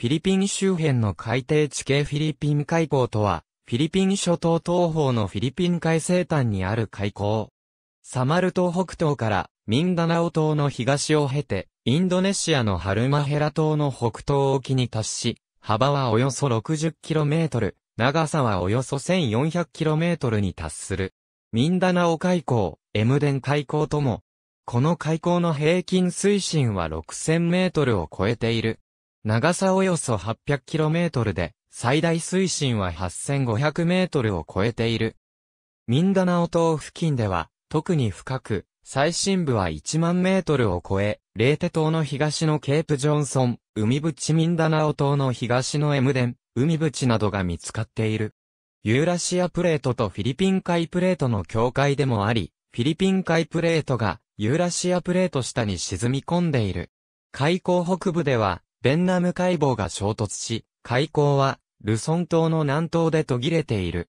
フィリピン周辺の海底地形フィリピン海溝とは、フィリピン諸島東方のフィリピン海西端にある海溝。サマル島北東からミンダナオ島の東を経て、インドネシアのハルマヘラ島の北東沖に達し、幅はおよそ 60km、長さはおよそ 1400km に達する。ミンダナオ海溝、エムデン海溝とも、この海溝の平均水深は 6000m を超えている。長さおよそ 800km で、最大水深は 8500m を超えている。ミンダナオ島付近では、特に深く、最深部は1万メートルを超え、レーテ島の東のケープジョンソン、海淵ミンダナオ島の東のエムデン、海淵などが見つかっている。ユーラシアプレートとフィリピン海プレートの境界でもあり、フィリピン海プレートがユーラシアプレート下に沈み込んでいる。海溝北部では、ベンナム海防が衝突し、海溝は、ルソン島の南東で途切れている。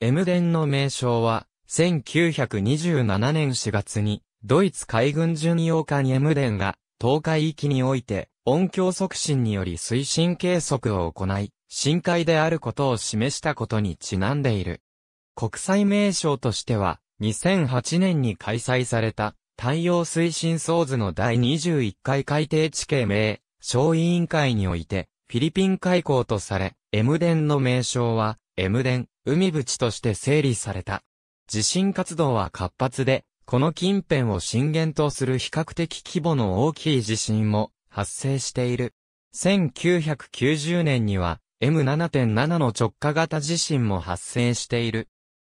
エムデンの名称は、1927年4月に、ドイツ海軍巡洋艦エムデンが、東海域において、音響促進により推進計測を行い、深海であることを示したことにちなんでいる。国際名称としては、2008年に開催された、太陽推進総図の第21回海底地形名、小委員会において、フィリピン海溝とされ、エムデンの名称は、エムデン、海淵として整理された。地震活動は活発で、この近辺を震源とする比較的規模の大きい地震も発生している。1990年には M7.7 の直下型地震も発生している。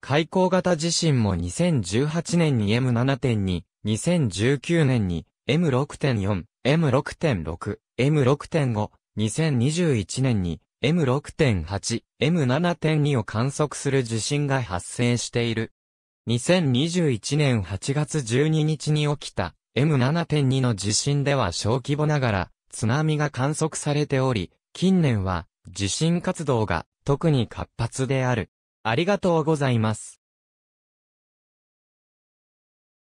海溝型地震も2018年に M7.2、2019年に M6.4、M6.6、M6.5、2021年に M6.8、M7.2 を観測する地震が発生している。2021年8月12日に起きた M7.2 の地震では小規模ながら津波が観測されており、近年は地震活動が特に活発である。ありがとうございます。